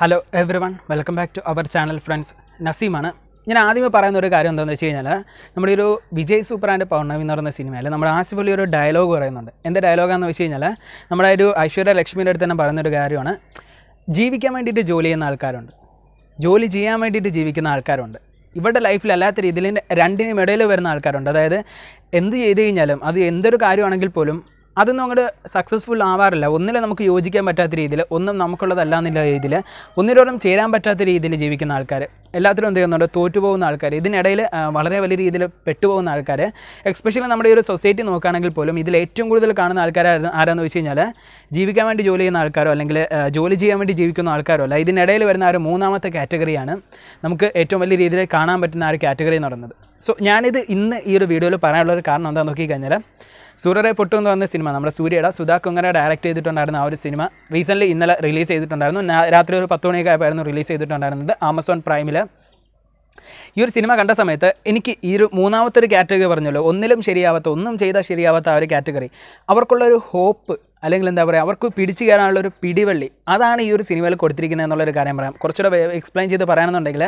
hello everyone welcome back to our channel friends നസീമാണ് ഞാൻ ആദ്യമേ പറയുന്ന ഒരു കാര്യം എന്താണെന്ന് വെച്ച് കഴിഞ്ഞാൽ നമ്മുടെ ഒരു വിജയ് സൂപ്പർ ആൻഡ് പൗർണമി എന്ന് പറയുന്ന സിനിമയിൽ നമ്മുടെ ആസിഫ് ഒരു ഡയലോഗ് പറയുന്നുണ്ട് എൻ്റെ ഡയലോഗാന്ന് വെച്ച് കഴിഞ്ഞാൽ നമ്മുടെ ഒരു ഐശ്വര്യ ലക്ഷ്മിയുടെ അടുത്ത് തന്നെ പറയുന്നൊരു കാര്യമാണ് ജീവിക്കാൻ വേണ്ടിയിട്ട് ജോലി ചെയ്യുന്ന ആൾക്കാരുണ്ട് ജോലി ചെയ്യാൻ വേണ്ടിയിട്ട് ജീവിക്കുന്ന ആൾക്കാരുണ്ട് ഇവരുടെ ലൈഫിൽ അല്ലാത്ത രീതിയിൽ രണ്ടിനും ഇടയിൽ വരുന്ന ആൾക്കാരുണ്ട് അതായത് എന്ത് ചെയ്ത് കഴിഞ്ഞാലും അത് എന്തൊരു കാര്യമാണെങ്കിൽ പോലും അതൊന്നും അങ്ങോട്ട് സക്സസ്ഫുൾ ആവാറില്ല ഒന്നിൽ നമുക്ക് യോജിക്കാൻ പറ്റാത്ത രീതിയിൽ ഒന്നും നമുക്കുള്ളതല്ല എന്നുള്ള രീതിയിൽ ഒന്നിനോടും ചേരാൻ പറ്റാത്ത രീതിയിൽ ജീവിക്കുന്ന ആൾക്കാർ എല്ലാത്തിലും എന്ത് ചെയ്യുന്നുണ്ട് തോറ്റുപോകുന്ന ആൾക്കാർ ഇതിനിടയിൽ വളരെ വലിയ രീതിയിൽ പെട്ടുപോകുന്ന ആൾക്കാർ എക്സ്പെഷ്യലി നമ്മുടെ ഈ ഒരു സൊസൈറ്റി നോക്കുകയാണെങ്കിൽ പോലും ഇതിൽ ഏറ്റവും കൂടുതൽ കാണുന്ന ആൾക്കാർ ആരാന്ന് വെച്ച് കഴിഞ്ഞാൽ ജീവിക്കാൻ വേണ്ടി ജോലി ചെയ്യുന്ന ആൾക്കാരോ അല്ലെങ്കിൽ ജോലി ചെയ്യാൻ വേണ്ടി ജീവിക്കുന്ന ആൾക്കാരോ അല്ല ഇതിനിടയിൽ വരുന്ന ആ ഒരു മൂന്നാമത്തെ കാറ്റഗറിയാണ് നമുക്ക് ഏറ്റവും വലിയ രീതിയിൽ കാണാൻ പറ്റുന്ന ആ ഒരു കാറ്റഗറി എന്ന് പറയുന്നത് സോ ഞാനിത് ഇന്ന് ഈ ഒരു വീഡിയോയിൽ പറയാനുള്ള ഒരു കാരണം എന്താണെന്ന് നോക്കിക്കഴിഞ്ഞാൽ സൂര്യരെ പൊട്ടു എന്ന് പറഞ്ഞ സിനിമ നമ്മുടെ സൂര്യയുടെ സുധാ കുങ്ങന ഡയറക്റ്റ് ചെയ്തിട്ടുണ്ടായിരുന്ന ആ ഒരു സിനിമ റീസെൻ്റ് ഇന്നലെ റിലീസ് ചെയ്തിട്ടുണ്ടായിരുന്നു രാത്രി ഒരു പത്ത് മണിയൊക്കെ ആയപ്പോഴായിരുന്നു റിലീസ് ചെയ്തിട്ടുണ്ടായിരുന്നത് ആമസോൺ പ്രൈമിൽ ഈ ഒരു സിനിമ കണ്ട സമയത്ത് എനിക്ക് ഈ ഒരു മൂന്നാമത്തെ ഒരു കാറ്റഗറി പറഞ്ഞല്ലോ ഒന്നിലും ശരിയാവാത്ത ഒന്നും ചെയ്താൽ ശരിയാവാത്ത ആ ഒരു കാറ്റഗറി അവർക്കുള്ള ഒരു ഹോപ്പ് അല്ലെങ്കിൽ എന്താ പറയുക അവർക്ക് പിടിച്ചു കയറാനുള്ള ഒരു പിടിവള്ളി അതാണ് ഈ ഒരു സിനിമയിൽ കൊടുത്തിരിക്കുന്നത് എന്നുള്ളൊരു കാര്യം പറയാം കുറച്ചുകൂടെ എക്സ്പ്ലെയിൻ ചെയ്ത് പറയുകയാണെന്നുണ്ടെങ്കിൽ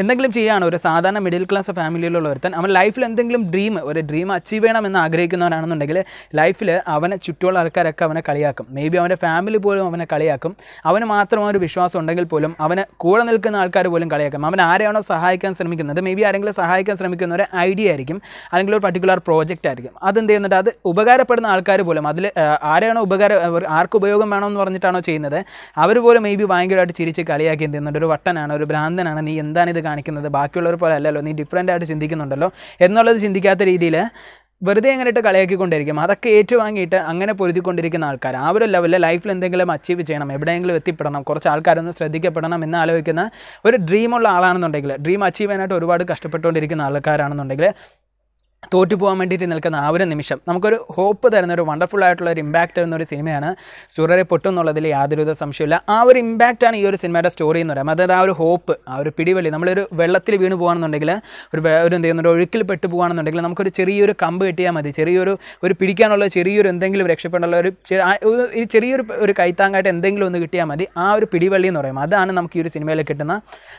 എന്തെങ്കിലും ചെയ്യാണ് ഒരു സാധാരണ മിഡിൽ ക്ലാസ് ഫാമിലിയിലുള്ള ഒരുത്തൻ അവൻ ലൈഫിൽ എന്തെങ്കിലും ഡ്രീം ഒരു ഡ്രീം അച്ചീവ് ചെയ്യണമെന്ന് ആഗ്രഹിക്കുന്നവനാണെന്നുണ്ടെങ്കിൽ ലൈഫിൽ അവനെ ചുറ്റുമുള്ള ആൾക്കാരൊക്കെ അവനെ കളിയാക്കും മേ ബി അവൻ്റെ ഫാമിലി പോലും അവനെ കളിയാക്കും അവന് മാത്രം ഒരു വിശ്വാസം ഉണ്ടെങ്കിൽ പോലും അവനെ കൂടെ നിൽക്കുന്ന ആൾക്കാർ പോലും കളിയാക്കും അവൻ ആരെയാണോ സഹായിക്കാൻ ശ്രമിക്കുന്നത് മേ ബി ആരെങ്കിലും സഹായിക്കാൻ ശ്രമിക്കുന്ന ഒരു ഐഡിയ ആയിരിക്കും അല്ലെങ്കിൽ ഒരു പർട്ടിക്കുലർ പ്രോജക്റ്റ് ആയിരിക്കും അതെന്ത് ചെയ്യുന്നുണ്ട് അത് ഉപകാരപ്പെടുന്ന ആൾക്കാർ പോലും അതിൽ ആരെയാണോ ഉപകാരം ആർക്ക് ഉപയോഗം വേണമെന്ന് പറഞ്ഞിട്ടാണോ ചെയ്യുന്നത് അവർ പോലും മേ ബി ഭയങ്കരമായിട്ട് ചിരിച്ച് കളിയാക്കി എന്ത് ചെയ്യുന്നുണ്ട് ഒരു വട്ടനാണ് ഒരു ഭ്രാന്തനാണ് നീ എന്താണ് ഇത് കാണിക്കുന്നത് ബാക്കിയുള്ളവർ പോലെ അല്ലല്ലോ നീ ഡിഫറെൻ്റ് ആയിട്ട് ചിന്തിക്കുന്നുണ്ടല്ലോ എന്നുള്ളത് ചിന്തിക്കാത്ത രീതിയിൽ വെറുതെ എങ്ങനെയിട്ട് കളിയാക്കിക്കൊണ്ടിരിക്കും അതൊക്കെ ഏറ്റുവാങ്ങിയിട്ട് അങ്ങനെ പൊരുതിക്കൊണ്ടിരിക്കുന്ന ആൾക്കാർ ആ ഒരു ലെവലിൽ ലൈഫിൽ എന്തെങ്കിലും അച്ചീവ് ചെയ്യണം എവിടെയെങ്കിലും എത്തിപ്പെടണം കുറച്ച് ആൾക്കാരൊന്ന് ശ്രദ്ധിക്കപ്പെടണം എന്ന് ആലോചിക്കുന്ന ഒരു ഡ്രീമുള്ള ആളാണെന്നുണ്ടെങ്കിൽ ഡ്രീം അച്ചീവ് ചെയ്യാനായിട്ട് ഒരുപാട് കഷ്ടപ്പെട്ടുകൊണ്ടിരിക്കുന്ന ആൾക്കാരാണെന്നുണ്ടെങ്കിൽ തോറ്റു പോകാൻ വേണ്ടിയിട്ട് നിൽക്കുന്ന ആ ഒരു നിമിഷം നമുക്കൊരു ഹോപ്പ് തരുന്ന ഒരു വണ്ടർഫുൾ ആയിട്ടുള്ള ഒരു ഇമ്പാക്റ്റ് തരുന്ന ഒരു സിനിമയാണ് സൂര്യരെ പൊട്ടുന്നുള്ളതിൽ യാതൊരുവിധ സംശയമില്ല ആ ഒരു ഇമ്പാക്റ്റാണ് ഈ ഒരു സിനിമയുടെ സ്റ്റോറി എന്ന് പറയുന്നത് അതായത് ആ ഒരു ഹോപ്പ് ആ ഒരു പിടിവലി നമ്മളൊരു വെള്ളത്തിൽ വീണ് പോകുകയാണെന്നുണ്ടെങ്കിൽ ഒരു ഒരു എന്ത് ചെയ്യുന്ന ഒരു ഒഴുക്കിൽ പെട്ടു പോകുകയാണെന്നുണ്ടെങ്കിൽ നമുക്കൊരു ചെറിയൊരു കമ്പ് കിട്ടിയാൽ മതി ചെറിയൊരു ഒരു പിടിക്കാനുള്ള ചെറിയൊരു എന്തെങ്കിലും രക്ഷപ്പെടാനുള്ള ഒരു ചെറിയൊരു ഒരു കൈത്താങ്ങായിട്ട് എന്തെങ്കിലും ഒന്ന് കിട്ടിയാൽ മതി ആ ഒരു പിടിവള്ളി എന്ന് പറയും അതാണ് നമുക്ക് ഈ ഒരു സിനിമയിൽ കിട്ടുന്ന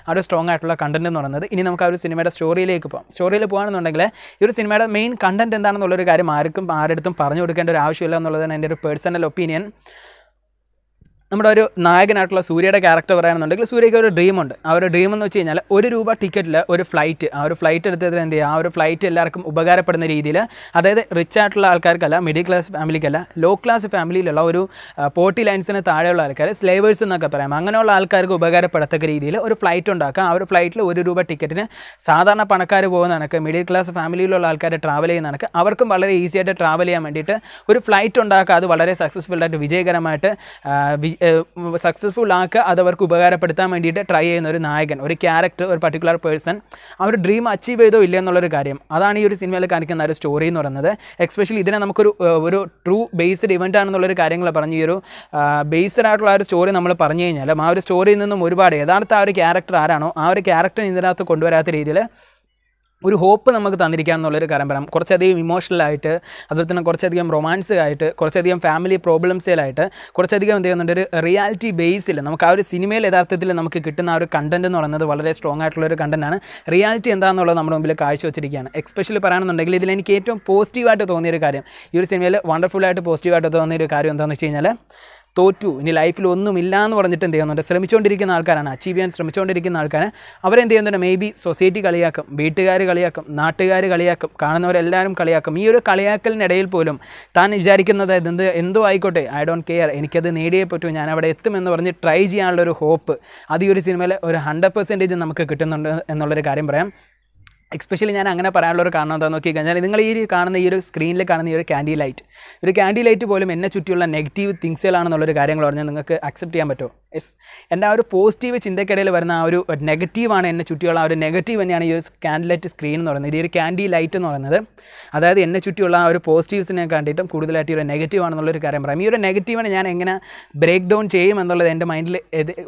ആ ഒരു സ്ട്രോങ് ആയിട്ടുള്ള കണ്ടന്റ് എന്ന് പറയുന്നത് ഇനി നമുക്ക് ആ ഒരു സിനിമയുടെ സ്റ്റോറിയിലേക്ക് പോകാം സ്റ്റോറിയിൽ പോകുകയാണെന്നുണ്ടെങ്കിൽ ഈ ഒരു സിനിമ സിനിമയുടെ മെയിൻ കണ്ടന്റ് എന്താണെന്നുള്ളൊരു കാര്യം ആർക്കും ആരുടെ അടുത്തും പറഞ്ഞു കൊടുക്കേണ്ട ഒരു ആവശ്യമില്ല എന്നുള്ളതാണ് എൻ്റെ ഒരു പേഴ്സണൽ ഒപ്പീനിയൻ നമ്മുടെ ഒരു നായകനായിട്ടുള്ള സൂര്യയുടെ ക്യാരക്ടർ പറയുകയാണെന്നുണ്ടെങ്കിൽ സൂര്യയ്ക്ക് ഒരു ഡ്രീമുണ്ട് ആ ഒരു ഡ്രീം എന്ന് വെച്ച് കഴിഞ്ഞാൽ ഒരു രൂപ ടിക്കറ്റിൽ ഒരു ഫ്ലൈറ്റ് ആ ഒരു ഫ്ലൈറ്റ് എടുത്തത് എന്ത് ചെയ്യുക ആ ഒരു ഫ്ലൈറ്റ് എല്ലാവർക്കും ഉപകാരപ്പെടുന്ന രീതിയിൽ അതായത് റിച്ച് ആയിട്ടുള്ള ആൾക്കാർക്കല്ല മിഡിൽ ക്ലാസ് ഫാമിലിക്കല്ല ലോ ക്ലാസ് ഫാമിലിയിലുള്ള ഒരു പോർട്ടി ലൈൻസിന് താഴെയുള്ള ആൾക്കാർ സ്ലേവേഴ്സ് എന്നൊക്കെ പറയാം അങ്ങനെയുള്ള ആൾക്കാർക്ക് ഉപകാരപ്പെടത്തക്ക രീതിയിൽ ഒരു ഫ്ലൈറ്റ് ഉണ്ടാക്കുക ആ ഒരു ഫ്ലൈറ്റിൽ ഒരു രൂപ ടിക്കറ്റിന് സാധാരണ പണക്കാർ പോകുന്ന കണക്ക് മിഡിൽ ക്ലാസ് ഫാമിലിയിലുള്ള ആൾക്കാർ ട്രാവൽ ചെയ്യുന്ന കണക്ക് അവർക്കും വളരെ ഈസിയായിട്ട് ട്രാവൽ ചെയ്യാൻ വേണ്ടിയിട്ട് ഒരു ഫ്ലൈറ്റ് ഉണ്ടാക്കുക അത് വളരെ സക്സസ്ഫുൾ ആയിട്ട് വിജയകരമായിട്ട് സക്സസ്ഫുൾ ആക്കുക അത് അവർക്ക് ഉപകാരപ്പെടുത്താൻ വേണ്ടിയിട്ട് ട്രൈ ചെയ്യുന്ന ഒരു നായകൻ ഒരു ക്യാരക്ടർ ഒരു പർട്ടിക്കുലർ പേഴ്സൺ അവർ ഡ്രീം അച്ചീവ് ചെയ്തോ ഇല്ല എന്നുള്ളൊരു കാര്യം അതാണ് ഈ ഒരു സിനിമയിൽ കാണിക്കുന്ന ഒരു സ്റ്റോറി എന്ന് പറയുന്നത് എക്സ്പെഷ്യലി ഇതിനെ നമുക്കൊരു ഒരു ട്രൂ ബേസ്ഡ് ഇവൻ്റ് ആണെന്നുള്ളൊരു കാര്യങ്ങൾ പറഞ്ഞ് ഈ ഒരു ബേസ്ഡ് ആയിട്ടുള്ള ഒരു സ്റ്റോറി നമ്മൾ പറഞ്ഞു കഴിഞ്ഞാൽ ആ ഒരു സ്റ്റോറിയിൽ നിന്നും ഒരുപാട് യഥാർത്ഥ ആ ഒരു ക്യാരക്ടർ ആരാണോ ആ ഒരു ക്യാരക്ടർ ഇതിനകത്ത് കൊണ്ടുവരാത്ത രീതിയിൽ ഒരു ഹോപ്പ് നമുക്ക് തന്നിരിക്കുക എന്നുള്ളൊരു കരമ്പരം കുറച്ചധികം ഇമോഷണലായിട്ട് അതുപോലെ തന്നെ കുറച്ചധികം റൊമാൻസ് ആയിട്ട് കുറച്ചധികം ഫാമിലി പ്രോബ്ലംസിലായിട്ട് കുറച്ചധികം എന്ത് ചെയ്യുന്നുണ്ട് ഒരു റിയാലിറ്റി ബേസിൽ നമുക്ക് ആ ഒരു സിനിമയിൽ യഥാർത്ഥത്തിൽ നമുക്ക് കിട്ടുന്ന ആ ഒരു കണ്ടൻറ്റ് എന്ന് പറയുന്നത് വളരെ സ്ട്രോങ് ആയിട്ടുള്ള ഒരു കണ്ടൻറ്റാണ് റിയാലിറ്റി എന്താണെന്നുള്ളത് നമ്മുടെ മുമ്പിൽ കാഴ്ചവെച്ചിരിക്കുകയാണ് എക്സ്പെഷ്യലി പറയുകയാണെന്നുണ്ടെങ്കിൽ ഇതിൽ എനിക്ക് ഏറ്റവും പോസിറ്റീവായിട്ട് തോന്നിയൊരു കാര്യം ഈ ഒരു സിനിമയിൽ വണ്ടർഫുള്ളായിട്ട് പോസിറ്റീവായിട്ട് തോന്നിയൊരു കാര്യം എന്താണെന്ന് വെച്ച് കഴിഞ്ഞാൽ തോറ്റു ഇനി ലൈഫിൽ ഒന്നുമില്ല എന്ന് പറഞ്ഞിട്ട് എന്ത് ചെയ്യുന്നുണ്ട് ശ്രമിച്ചുകൊണ്ടിരിക്കുന്ന ആൾക്കാരാണ് അച്ചീവ് ചെയ്യാൻ ശ്രമിച്ചുകൊണ്ടിരിക്കുന്ന ആൾക്കാർ അവരെന്ത് ചെയ്യുന്നുണ്ട് മേ ബി സൊസൈറ്റി കളിയാക്കും വീട്ടുകാർ കളിയാക്കും നാട്ടുകാർ കളിയാക്കും കാണുന്നവരെല്ലാവരും കളിയാക്കും ഈ ഒരു കളിയാക്കലിനിടയിൽ പോലും താൻ വിചാരിക്കുന്നത് ഇതെന്ത് എന്തോ ആയിക്കോട്ടെ ഐ ഡോണ്ട് കെയർ എനിക്കത് നേടിയേ പറ്റൂ ഞാൻ അവിടെ എത്തുമെന്ന് പറഞ്ഞ് ട്രൈ ചെയ്യാനുള്ളൊരു ഹോപ്പ് അത് ഈ ഒരു സിനിമയിൽ ഒരു ഹൺഡ്രഡ് പെർസെൻറ്റേജ് നമുക്ക് കിട്ടുന്നുണ്ട് എന്നുള്ളൊരു കാര്യം പറയാം എക്സ്പെഷ്യലി ഞാൻ അങ്ങനെ പറയാനുള്ള ഒരു കാരണം എന്താണെന്ന് നോക്കി കഴിഞ്ഞാൽ നിങ്ങൾ ഈ കാണുന്ന ഈ ഒരു സ്ക്രീനിൽ കാണുന്ന ഈ ഒരു ക്യാൻഡി ലൈറ്റ് ഒരു ക്യാൻഡി ലൈറ്റ് പോലും എന്നെ ചുറ്റിയുള്ള നെഗറ്റീവ് തിങ്സുകളാണെന്നുള്ളൊരു കാര്യങ്ങൾ പറഞ്ഞാൽ നിങ്ങൾക്ക് അക്സെപ്റ്റ് ചെയ്യാൻ പറ്റുമോ യെസ് എൻ്റെ ആ ഒരു പോസിറ്റീവ് ചിന്തക്കിടയിൽ വരുന്ന ആ ഒരു നെഗറ്റീവാണ് എന്നെ ചുറ്റിയുള്ള ആ ഒരു നെഗറ്റീവ് തന്നെയാണ് ഈ ഒരു ക്യാൻഡി ലൈറ്റ് സ്ക്രീൻ എന്ന് പറയുന്നത് ഈ ഒരു ക്യാൻഡി ലൈറ്റ് എന്ന് പറയുന്നത് അതായത് എന്നെ ചുറ്റിയുള്ള ആ ഒരു പോസിറ്റീവ്സിനെ കണ്ടിട്ടും കൂടുതലായിട്ട് ഈ ഒരു നെഗറ്റീവ് ആണെന്നുള്ളൊരു കാര്യം പറയാം ഈ ഒരു നെഗറ്റീവിനെ ഞാൻ എങ്ങനെ ബ്രേക്ക് ഡൗൺ ചെയ്യും എന്നുള്ളത് എൻ്റെ മൈൻഡിൽ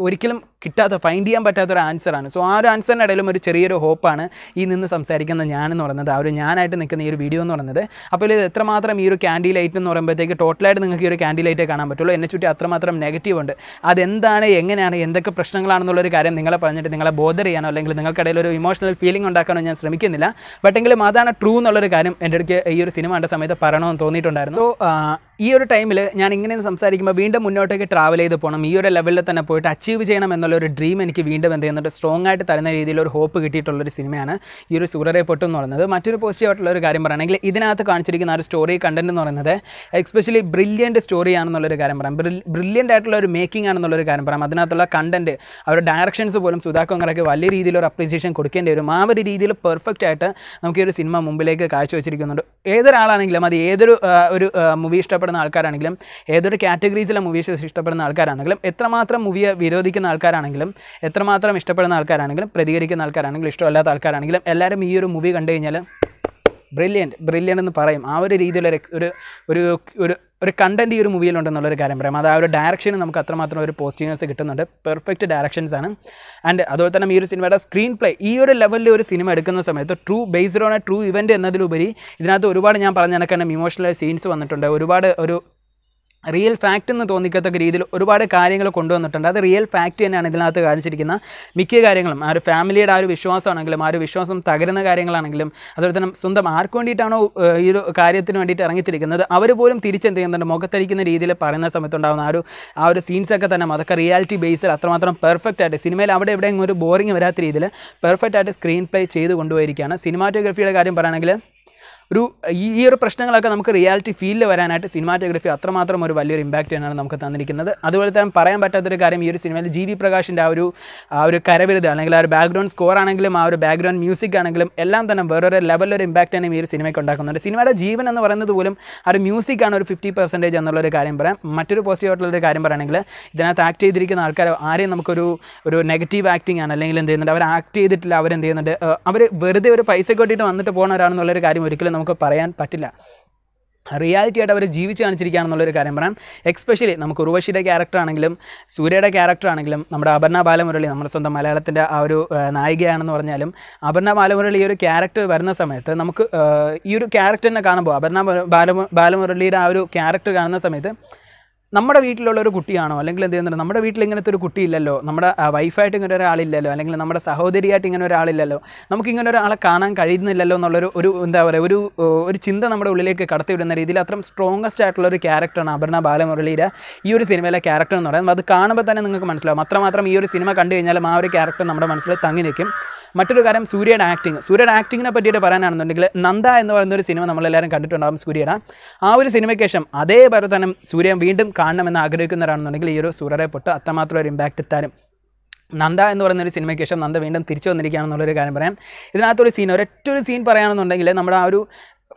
ഒരിക്കലും കിട്ടാത്ത ഫൈൻഡ് ചെയ്യാൻ പറ്റാത്ത ഒരു ആൻസറാണ് സോ ആ ഒരു ഇടയിലും ഒരു ചെറിയൊരു ഹോപ്പാണ് ഈ നിന്ന് സംസാരിക്കുന്ന ഞാനെന്ന് പറയുന്നത് ആ ഒരു ഞാനായിട്ട് നിൽക്കുന്ന ഈ ഒരു വീഡിയോ എന്ന് പറയുന്നത് അപ്പോൾ ഇത് എത്രമാത്രം ഈ ഒരു ക്യാൻഡി ലൈറ്റ് എന്ന് പറയുമ്പോഴത്തേക്ക് ടോട്ടലായിട്ട് നിങ്ങൾക്ക് ഈ ഒരു ക്യാൻഡി ലൈറ്റേ കാണാൻ പറ്റുള്ളൂ എന്നെ ചുറ്റി അത്രമാത്രം നെഗറ്റീവ് ഉണ്ട് അതെന്താണ് എങ്ങനെയാണ് എന്തൊക്കെ പ്രശ്നങ്ങളാണെന്നുള്ളൊരു കാര്യം നിങ്ങളെ പറഞ്ഞിട്ട് നിങ്ങളെ ബോധർ ചെയ്യാനോ അല്ലെങ്കിൽ നിങ്ങൾക്കിടയിൽ ഒരു ഇമോഷണൽ ഫീലിംഗ് ഉണ്ടാക്കാനോ ഞാൻ ശ്രമിക്കുന്നില്ല ബട്ടെങ്കിലും അതാണ് ട്രൂ എന്നുള്ളൊരു കാര്യം എൻ്റെ അടുത്ത് ഈ ഒരു സിനിമ കണ്ട സമയത്ത് പറയണമെന്ന് തോന്നിയിട്ടുണ്ടായിരുന്നു സോ ഈ ഒരു ടൈമിൽ ഞാൻ ഇങ്ങനെ സംസാരിക്കുമ്പോൾ വീണ്ടും മുന്നോട്ടേക്ക് ട്രാവൽ ചെയ്ത് പോകണം ഈ ഒരു ലെവലിൽ തന്നെ പോയിട്ട് അച്ചീവ് ചെയ്യണം എന്നുള്ളൊരു ഡ്രീം എനിക്ക് വീണ്ടും എന്ത് ചെയ്യുന്നുണ്ട് സ്ട്രോങ് ആയിട്ട് തരുന്ന രീതിയിൽ ഒരു ഹോപ്പ് കിട്ടിയിട്ടുള്ളൊരു സിനിമയാണ് ഈ ഒരു സൂരരെ പൊട്ടെന്ന് പറയുന്നത് മറ്റൊരു പോസിറ്റീവ് ആയിട്ടുള്ള ഒരു കാര്യം പറയുകയാണെങ്കിൽ ഇതിനകത്ത് കാണിച്ചിരിക്കുന്ന ഒരു സ്റ്റോറി കണ്ടന്റ് എന്ന് പറയുന്നത് എക്സ്പെഷ്യലി ബ്രില്യൻറ്റ് സ്റ്റോറി ആണെന്നുള്ളൊരു കാര്യം പറയാം ബ്രില്യൻ്റ് ആയിട്ടുള്ള ഒരു മേക്കിംഗ് ആണെന്നുള്ളൊരു കാര്യം പറയാം അതിനകത്തുള്ള കണ്ടന്റ് അവരുടെ ഡയറക്ഷൻസ് പോലും സുധാക്കോങ്കറയ്ക്ക് വലിയ രീതിയിൽ ഒരു അപ്രീസിയേഷൻ കൊടുക്കേണ്ടി വരും ആ ഒരു രീതിയിൽ പെർഫെക്റ്റ് ആയിട്ട് നമുക്ക് ഈ ഒരു സിനിമ മുമ്പിലേക്ക് കാഴ്ച വെച്ചിരിക്കുന്നുണ്ട് ഏതൊരാളാണെങ്കിലും അത് ഏതൊരു ഒരു മൂവി ഇഷ്ടപ്പെട്ട ഇഷ്ടപ്പെടുന്ന ആൾക്കാരാണെങ്കിലും ഏതൊരു കാറ്റഗറീസിലെ മൂവീസ് ഇഷ്ടപ്പെടുന്ന ആൾക്കാരാണെങ്കിലും എത്രമാത്രം മൂവിയെ വിരോധിക്കുന്ന ആൾക്കാരാണെങ്കിലും എത്രമാത്രം ഇഷ്ടപ്പെടുന്ന ആൾക്കാരാണെങ്കിലും പ്രതികരിക്കുന്ന ആൾക്കാരാണെങ്കിലും ഇഷ്ടമല്ലാത്ത ആൾക്കാരാണെങ്കിലും എല്ലാവരും ഈ ഒരു മൂവി കണ്ടു കഴിഞ്ഞാൽ ബ്രില്യൻറ്റ് ബ്രില്യൻ്റ് എന്ന് പറയും ആ ഒരു രീതിയിലുള്ള ഒരു ഒരു ഒരു ഒരു കണ്ടൻറ്റ് ഈ ഒരു മൂവിയിലുണ്ടെന്നുള്ളൊരു കാര്യം പറയാം അത് ആ ഒരു ഡയറക്ഷന് നമുക്ക് അത്രമാത്രം ഒരു പോസിറ്റീവ്നെസ് കിട്ടുന്നുണ്ട് പെർഫെക്റ്റ് ഡയറക്ഷൻസ് ആണ് ആൻഡ് അതുപോലെ തന്നെ ഈ ഒരു സിനിമയുടെ സ്ക്രീൻ പ്ലേ ഈ ഒരു ലെവലിൽ ഒരു സിനിമ എടുക്കുന്ന സമയത്ത് true based on a true event എന്നതിലുപരി ഇതിനകത്ത് ഒരുപാട് ഞാൻ പറഞ്ഞ എനിക്ക് തന്നെ ഇമോഷണൽ സീൻസ് വന്നിട്ടുണ്ട് ഒരുപാട് ഒരു റിയൽ ഫാക്റ്റ് എന്ന് തോന്നിക്കത്തക്ക രീതിയിൽ ഒരുപാട് കാര്യങ്ങൾ കൊണ്ടുവന്നിട്ടുണ്ട് അത് റിയൽ ഫാക്റ്റ് തന്നെയാണ് ഇതിനകത്ത് കാണിച്ചിരിക്കുന്ന മിക്ക കാര്യങ്ങളും ആ ഒരു ഫാമിലിയുടെ ആ ഒരു വിശ്വാസമാണെങ്കിലും ആ ഒരു വിശ്വാസം തകരുന്ന കാര്യങ്ങളാണെങ്കിലും അതുപോലെ തന്നെ സ്വന്തം ആർക്ക് വേണ്ടിയിട്ടാണോ ഈ ഒരു കാര്യത്തിന് വേണ്ടിയിട്ട് ഇറങ്ങിത്തിരിക്കുന്നത് അവർ പോലും തിരിച്ചെന്ത് ചെയ്യുന്നുണ്ട് മുഖത്തരിക്കുന്ന രീതിയിൽ പറയുന്ന സമയത്തുണ്ടാകുന്ന ആ ഒരു ആ ഒരു സീൻസൊക്കെ തന്നെ അതൊക്കെ റിയാലിറ്റി ബേസിൽ അത്രമാത്രം പെർഫെക്റ്റ് ആയിട്ട് സിനിമയിൽ അവിടെ എവിടെയെങ്കിലും ഒരു ബോറിംഗ് വരാത്ത രീതിയിൽ പെർഫെക്റ്റ് ആയിട്ട് സ്ക്രീൻ പ്ലേ ചെയ്ത് കൊണ്ടുപോയിരിക്കുകയാണ് സിനിമാറ്റോഗ്രഫിയുടെ കാര്യം പറയുകയാണെങ്കിൽ ഒരു ഈ ഒരു പ്രശ്നങ്ങളൊക്കെ നമുക്ക് റിയാലിറ്റി ഫീൽഡിൽ വരാനായിട്ട് സിനിമാറ്റോഗ്രഫി അത്രമാത്രം ഒരു വലിയൊരു ഇമ്പാക്റ്റ് തന്നെയാണ് നമുക്ക് തന്നിരിക്കുന്നത് അതുപോലെ തന്നെ പറയാൻ പറ്റാത്തൊരു കാര്യം ഈ ഒരു സിനിമയിൽ ജി വി പ്രകാശിൻ്റെ ആ ഒരു ആ ഒരു കരവിരുത് അല്ലെങ്കിൽ ആ ഒരു ബാക്ക്ഗ്രൗണ്ട് സ്കോർ ആണെങ്കിലും ആ ഒരു ബാക്ക്ഗ്രൗണ്ട് മ്യൂസിക് ആണെങ്കിലും എല്ലാം തന്നെ വേറൊരു ലെവലൊരു ഇമ്പാക്റ്റ് തന്നെ ഈ ഒരു സിനിമയ്ക്ക് ഉണ്ടാക്കുന്നുണ്ട് സിനിമയുടെ ജീവൻ എന്ന് പറയുന്നത് പോലും ആ ഒരു മ്യൂസിക് ആണ് ഒരു ഫിഫ്റ്റി പെർസെൻറ്റേജ് എന്നുള്ളൊരു കാര്യം പറയാം മറ്റൊരു പോസിറ്റീവ് ഒരു കാര്യം പറയുകയാണെങ്കിൽ ഇതിനകത്ത് ആക്ട് ചെയ്തിരിക്കുന്ന ആൾക്കാർ ആരെയും നമുക്കൊരു ഒരു നെഗറ്റീവ് ആക്ടിങ് ആണ് അല്ലെങ്കിൽ എന്ത് ചെയ്യുന്നുണ്ട് അവർ ആക്ട് ചെയ്തിട്ടില്ല അവർ എന്ത് ചെയ്യുന്നുണ്ട് അവർ വെറുതെ ഒരു പൈസ കൊട്ടിയിട്ട് വന്നിട്ട് പോകുന്ന ഒരാളെന്നുള്ളൊരു കാര്യം ഒരിക്കലും നമുക്ക് പറയാൻ പറ്റില്ല റിയാലിറ്റി ആയിട്ട് അവർ ജീവിച്ച് കാണിച്ചിരിക്കുകയാണെന്നുള്ളൊരു കാര്യം പറയാം എക്സ്പെഷ്യലി നമുക്ക് ഉർവശിയുടെ ക്യാരക്ടറാണെങ്കിലും സൂര്യയുടെ ക്യാരക്ടറാണെങ്കിലും നമ്മുടെ അപർണ ബാലമുരളി നമ്മുടെ സ്വന്തം മലയാളത്തിൻ്റെ ആ ഒരു നായികയാണെന്ന് പറഞ്ഞാലും അപർണ ബാലമുരളി ഈ ഒരു ക്യാരക്ടർ വരുന്ന സമയത്ത് നമുക്ക് ഈ ഒരു ക്യാരക്ടറിനെ കാണുമ്പോൾ അപർണ ബാലമുരളിയുടെ ആ ഒരു ക്യാരക്ടർ കാണുന്ന സമയത്ത് നമ്മുടെ വീട്ടിലുള്ള ഒരു കുട്ടിയാണോ അല്ലെങ്കിൽ എന്ത് ചെയ്യുന്നുണ്ട് നമ്മുടെ വീട്ടിൽ ഇങ്ങനത്തെ ഒരു കുട്ടിയില്ലല്ലോ നമ്മുടെ വൈഫായിട്ട് ഇങ്ങനെ ഒരാളില്ലല്ലോ അല്ലെങ്കിൽ നമ്മുടെ സഹോദരിയായിട്ട് ഇങ്ങനെ ഒരാളില്ലല്ലോ നമുക്ക് ഇങ്ങനെ ഒരാളെ കാണാൻ കഴിയുന്നില്ലല്ലോ എന്നുള്ളൊരു ഒരു എന്താ പറയുക ഒരു ഒരു ചിന്ത നമ്മുടെ ഉള്ളിലേക്ക് കടത്തിവിടുന്ന രീതിയിൽ അത്രയും സ്ട്രോങ്ങസ്റ്റ് ആയിട്ടുള്ള ഒരു ക്യാരക്ടറാണ് അപർണ ബാലമുരളിയുടെ ഈ ഒരു സിനിമയിലെ ക്യാരക്ടർ എന്ന് പറയുന്നത് അത് കാണുമ്പോൾ തന്നെ നിങ്ങൾക്ക് മനസ്സിലാവും അത്രമാത്രം ഈ ഒരു സിനിമ കണ്ടു കഴിഞ്ഞാലും ആ ഒരു ക്യാരക്ടർ നമ്മുടെ മനസ്സിൽ തങ്ങി നിൽക്കും മറ്റൊരു കാര്യം സൂര്യയുടെ ആക്ടിങ് സൂര്യയുടെ ആക്ടിങ്ങിനെ പറ്റിയിട്ട് പറയാനാണെന്നുണ്ടെങ്കിൽ നന്ദ എന്ന് പറയുന്ന ഒരു സിനിമ നമ്മളെല്ലാവരും കണ്ടിട്ടുണ്ടാകും സൂര്യയുടെ ആ ഒരു സിനിമയ്ക്ക് ശേഷം അതേപോലെ തന്നെ സൂര്യൻ വീണ്ടും കാണണമെന്ന് ആഗ്രഹിക്കുന്നവരാണെന്നുണ്ടെങ്കിൽ ഈ ഒരു സൂറരെ പൊട്ട് അത്രമാത്രം ഒരു ഇമ്പാക്റ്റ് തരും നന്ദ എന്ന് പറയുന്ന ഒരു സിനിമയ്ക്ക് ശേഷം നന്ദ വീണ്ടും തിരിച്ചു വന്നിരിക്കുകയാണെന്നുള്ളൊരു കാര്യം പറയാം ഇതിനകത്തൊരു സീൻ ഒരൊറ്റൊരു സീൻ പറയുകയാണെന്നുണ്ടെങ്കിൽ നമ്മുടെ ആ ഒരു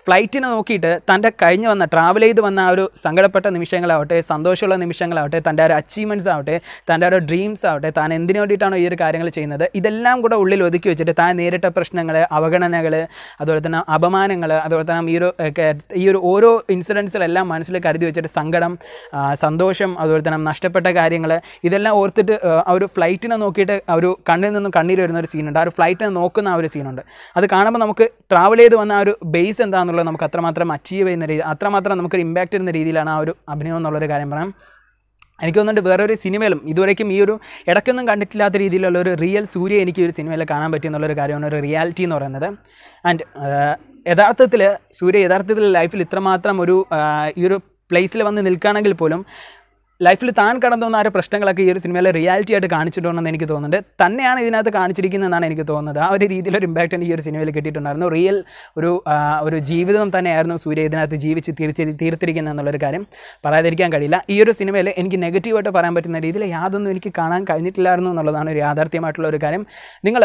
ഫ്ലൈറ്റിനെ നോക്കിയിട്ട് തൻ്റെ കഴിഞ്ഞ് വന്ന ട്രാവൽ ചെയ്ത് വന്ന ആ ഒരു സങ്കടപ്പെട്ട നിമിഷങ്ങളാവട്ടെ സന്തോഷമുള്ള നിമിഷങ്ങളാവട്ടെ തൻ്റെ ആ ഒരു അച്ചീവ്മെൻറ്റ്സ് ആവട്ടെ തൻ്റെ ഒരു ഡ്രീംസ് ആവട്ടെ താൻ എന്തിനു വേണ്ടിയിട്ടാണോ ഈ ഒരു കാര്യങ്ങൾ ചെയ്യുന്നത് ഇതെല്ലാം കൂടെ ഉള്ളിൽ ഒതുക്കി വെച്ചിട്ട് താൻ നേരിട്ട പ്രശ്നങ്ങൾ അവഗണനകൾ അതുപോലെ തന്നെ അപമാനങ്ങൾ അതുപോലെ തന്നെ ഈ ഒരു ഈ ഒരു ഓരോ ഇൻസിഡൻസിലെല്ലാം മനസ്സിൽ കരുതി വെച്ചിട്ട് സങ്കടം സന്തോഷം അതുപോലെ തന്നെ നഷ്ടപ്പെട്ട കാര്യങ്ങൾ ഇതെല്ലാം ഓർത്തിട്ട് ആ ഒരു ഫ്ലൈറ്റിനെ നോക്കിയിട്ട് ആ ഒരു കണ്ണിൽ നിന്നും കണ്ണീർ വരുന്ന ഒരു സീനുണ്ട് ആ ഒരു ഫ്ലൈറ്റിനെ നോക്കുന്ന ആ ഒരു സീനുണ്ട് അത് കാണുമ്പോൾ നമുക്ക് ട്രാവൽ ചെയ്ത് വന്ന ആ ഒരു ബേസ് എന്താണെന്ന് എന്നുള്ളത് നമുക്ക് അത്രമാത്രം അച്ചീവ് ചെയ്യുന്ന രീതി അത്രമാത്രം നമുക്കൊരു ഇമ്പാക്റ്റ് ചെയ്യുന്ന രീതിയിലാണ് ആ ഒരു അഭിനയം എന്നുള്ളൊരു കാര്യം പറയാം എനിക്ക് തോന്നുന്നുണ്ട് വേറൊരു സിനിമയിലും ഇതുവരേക്കും ഈ ഒരു ഇടയ്ക്കൊന്നും കണ്ടിട്ടില്ലാത്ത രീതിയിലുള്ള ഒരു റിയൽ സൂര്യ എനിക്ക് ഒരു സിനിമയിൽ കാണാൻ ഒരു കാര്യമാണ് ഒരു റിയാലിറ്റി എന്ന് പറയുന്നത് ആൻഡ് യഥാർത്ഥത്തിൽ സൂര്യ യഥാർത്ഥത്തിൽ ലൈഫിൽ ഇത്രമാത്രം ഒരു ഈ ഒരു പ്ലേസിൽ വന്ന് നിൽക്കുകയാണെങ്കിൽ പോലും ലൈഫിൽ താൻ കടന്നു വന്ന ആ പ്രശ്നങ്ങളൊക്കെ ഈ ഒരു സിനിമയിലെ റിയാലിറ്റി ആയിട്ട് കാണിച്ചിട്ടുണ്ടെന്ന് എനിക്ക് തോന്നുന്നുണ്ട് തന്നെയാണ് ഇതിനകത്ത് കാണിച്ചിരിക്കുന്നതെന്നാണ് എനിക്ക് തോന്നുന്നത് ആ ഒരു രീതിയിലൊരു ഇമ്പാക്റ്റ് എനിക്ക് ഈ ഒരു സിനിമയിൽ കിട്ടിയിട്ടുണ്ടായിരുന്നു റിയൽ ഒരു ഒരു ജീവിതം തന്നെയായിരുന്നു സൂര്യ ഇതിനകത്ത് ജീവിച്ച് തിരിച്ച് തീർത്തിരിക്കുന്നത് എന്നുള്ളൊരു കാര്യം പറയാതിരിക്കാൻ കഴിയില്ല ഈ ഒരു സിനിമയിൽ എനിക്ക് നെഗറ്റീവായിട്ട് പറയാൻ പറ്റുന്ന രീതിയിൽ യാതൊന്നും എനിക്ക് കാണാൻ കഴിഞ്ഞിട്ടില്ലായിരുന്നു എന്നുള്ളതാണ് ഒരു യാഥാർത്ഥ്യമായിട്ടുള്ള ഒരു കാര്യം നിങ്ങൾ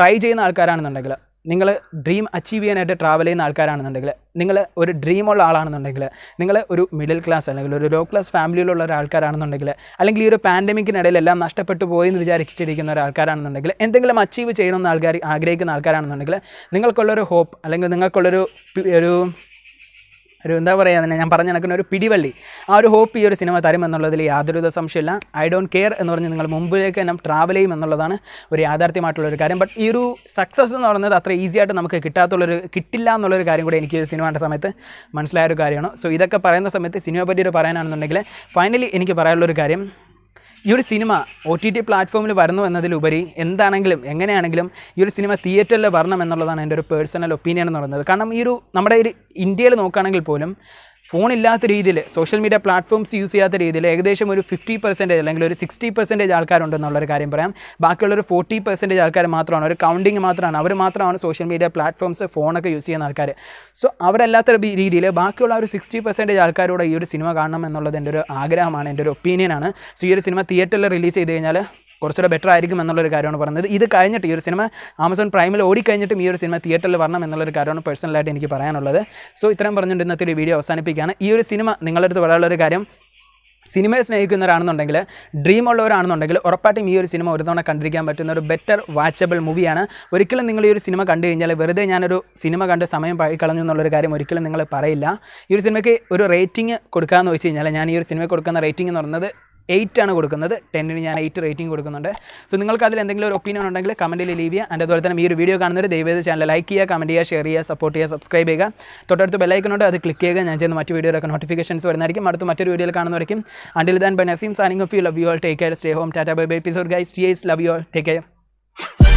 ട്രൈ ചെയ്യുന്ന ആൾക്കാരാണെന്നുണ്ടെങ്കിൽ നിങ്ങൾ ഡ്രീം അച്ചീവ് ചെയ്യാനായിട്ട് ട്രാവൽ ചെയ്യുന്ന ആൾക്കാരാണെന്നുണ്ടെങ്കിൽ നിങ്ങൾ ഒരു ഡ്രീമുള്ള ആളാണെന്നുണ്ടെങ്കിൽ നിങ്ങൾ ഒരു മിഡിൽ ക്ലാസ് അല്ലെങ്കിൽ ഒരു ലോ ക്ലാസ് ഫാമിലിയിലുള്ള ഒരാൾക്കാരാണെന്നുണ്ടെങ്കിൽ അല്ലെങ്കിൽ ഈ ഒരു പാൻഡമിക്കിനിടയിൽ എല്ലാം നഷ്ടപ്പെട്ടു എന്ന് വിചാരിച്ചിരിക്കുന്ന ഒരാൾക്കാരാണെന്നുണ്ടെങ്കിൽ എന്തെങ്കിലും അച്ചീവ് ചെയ്യണമെന്ന് ആൾക്കാർ ആഗ്രഹിക്കുന്ന ആൾക്കാരാണെന്നുണ്ടെങ്കിൽ നിങ്ങൾക്കുള്ളൊരു ഹോപ്പ് അല്ലെങ്കിൽ നിങ്ങൾക്കുള്ളൊരു ഒരു ഒരു എന്താ പറയുക തന്നെ ഞാൻ പറഞ്ഞ കണക്കിന് ഒരു പിടിവള്ളി ആ ഒരു ഹോപ്പ് ഈ ഒരു സിനിമ തരുമെന്നുള്ളതിൽ യാതൊരുവിധ സംശയമില്ല ഐ ഡോണ്ട് കെയർ എന്ന് പറഞ്ഞ് നിങ്ങൾ മുമ്പിലേക്ക് തന്നെ ട്രാവൽ ചെയ്യും എന്നുള്ളതാണ് ഒരു യാഥാർത്ഥ്യമായിട്ടുള്ള ഒരു കാര്യം ബട്ട് ഈ ഒരു സക്സസ് എന്ന് പറയുന്നത് അത്ര ഈസി ആയിട്ട് നമുക്ക് കിട്ടാത്തുള്ളൊരു കിട്ടില്ല എന്നുള്ളൊരു കാര്യം കൂടി എനിക്ക് സിനിമ കണ്ട സമയത്ത് മനസ്സിലായ ഒരു കാര്യമാണ് സോ ഇതൊക്കെ പറയുന്ന സമയത്ത് സിനിമയെ പറ്റി ഒരു പറയാനാണെന്നുണ്ടെങ്കിൽ ഫൈനലി എനിക്ക് പറയാനുള്ളൊരു കാര്യം ഈ ഒരു സിനിമ ഒ ടി ടി പ്ലാറ്റ്ഫോമിൽ വരുന്നു എന്നതിലുപരി എന്താണെങ്കിലും എങ്ങനെയാണെങ്കിലും ഈ ഒരു സിനിമ തിയേറ്ററിൽ വരണം എന്നുള്ളതാണ് എൻ്റെ ഒരു പേഴ്സണൽ ഒപ്പീനിയൻ എന്ന് പറയുന്നത് കാരണം ഈ ഒരു നമ്മുടെ ഒരു ഇന്ത്യയിൽ നോക്കുകയാണെങ്കിൽ പോലും ഫോണില്ലാത്ത രീതിയിൽ സോഷ്യൽ മീഡിയ പ്ലാറ്റ്ഫോംസ് യൂസ് ചെയ്യാത്ത രീതിയിൽ ഏകദേശം ഒരു ഫിഫ്റ്റി പെർസെൻറ്റേജ് അല്ലെങ്കിൽ ഒരു സിക്സ്റ്റി പെർസെൻറ്റേജ് ആൾക്കാരുണ്ടെന്നുള്ളൊരു കാര്യം പറയാം ബാക്കിയുള്ള ഒരു ഫോർട്ടി പെർസെൻറ്റേജ് ആൾക്കാർ മാത്രമാണ് ഒരു കൗണ്ടിങ് മാത്രമാണ് അവർ മാത്രമാണ് സോഷ്യൽ മീഡിയ പ്ലാറ്റ്ഫോംസ് ഫോണൊക്കെ യൂസ് ചെയ്യുന്ന ആൾക്കാർ സോ അവരല്ലാത്ത രീതിയിൽ ബാക്കിയുള്ള ഒരു സിക്സ്റ്റി പെർസെൻറ്റേജ് ആൾക്കാരോട് ഈ ഒരു സിനിമ കാണണം എന്നുള്ളത് എൻ്റെ ഒരു ആഗ്രഹമാണ് എൻ്റെ ഒരു ഒപ്പീനിയനാണ് സോ ഈ ഒരു സിനിമ തിയേറ്ററിൽ റിലീസ് ചെയ്ത് കഴിഞ്ഞാൽ കുറച്ചുകൂടെ ബെറ്റർ ആയിരിക്കും എന്നുള്ളൊരു കാര്യമാണ് പറയുന്നത് ഇത് കഴിഞ്ഞിട്ട് ഈ ഒരു സിനിമ ആമസോൺ പ്രൈമിൽ ഓടിക്കഴിഞ്ഞിട്ടും ഈ ഒരു സിനിമ തിയേറ്ററിൽ വരണം എന്നുള്ളൊരു കാര്യമാണ് പേഴ്സണലായിട്ട് എനിക്ക് പറയാനുള്ളത് സോ ഇത്രയും പറഞ്ഞുകൊണ്ട് ഇന്നത്തെ ഒരു വീഡിയോ അവസാനിപ്പിക്കുകയാണ് ഈ ഒരു സിനിമ നിങ്ങളുടെ അടുത്ത് പറയാനുള്ളൊരു കാര്യം സിനിമയെ സ്നേഹിക്കുന്നവരാണെന്നുണ്ടെങ്കിൽ ഡ്രീം ഉള്ളവരാണെന്നുണ്ടെങ്കിൽ ഉറപ്പായിട്ടും ഈ ഒരു സിനിമ ഒരു തവണ കണ്ടിരിക്കാൻ പറ്റുന്ന ഒരു ബെറ്റർ വാച്ചബിൾ മൂവിയാണ് ഒരിക്കലും നിങ്ങൾ ഈ ഒരു സിനിമ കണ്ടു കഴിഞ്ഞാൽ വെറുതെ ഞാനൊരു സിനിമ കണ്ട് സമയം കളഞ്ഞു എന്നുള്ളൊരു കാര്യം ഒരിക്കലും നിങ്ങൾ പറയില്ല ഈ ഒരു സിനിമയ്ക്ക് ഒരു റേറ്റിംഗ് കൊടുക്കാമെന്ന് വെച്ച് കഴിഞ്ഞാൽ ഞാൻ ഈ ഒരു സിനിമയ്ക്ക് കൊടുക്കുന്ന റേറ്റിംഗ് എന്ന് പറയുന്നത് എയ്റ്റ് ആണ് കൊടുക്കുന്നത് ടെന്നിന് ഞാൻ എയ്റ്റ് റേറ്റിംഗ് കൊടുക്കുന്നുണ്ട് സോ നിങ്ങൾക്ക് അതിൽ എന്തെങ്കിലും ഒരു ഒപ്പീനിയൻ ഉണ്ടെങ്കിൽ കമൻറ്റിൽ ലീവ് ചെയ്യുക അതിൻ്റെ അതുപോലെ തന്നെ ഈ ഒരു വീഡിയോ കാണുന്നവർ ദയവേത് ചാനൽ ലൈക്ക് ചെയ്യുക കമൻറ്റ് ചെയ്യുക ഷെയർ ചെയ്യുക സപ്പോർട്ട് ചെയ്യുക സബ്സ്ക്രൈബ് ചെയ്യുക തൊട്ടടുത്ത് ബെല്ലൈക്കനുണ്ട് അത് ക്ലിക്ക് ചെയ്യുക ഞാൻ ചെയ്യുന്ന മറ്റു വീഡിയോയിലൊക്കെ നോട്ടിഫിക്കേഷൻസ് വരുന്നതായിരിക്കും അടുത്ത മറ്റൊരു വീഡിയോയിൽ കാണുന്നവരായിരിക്കും until then bye Naseem signing off you love you all take care stay home tata bye bye episode guys ടിയേസ് love you all take care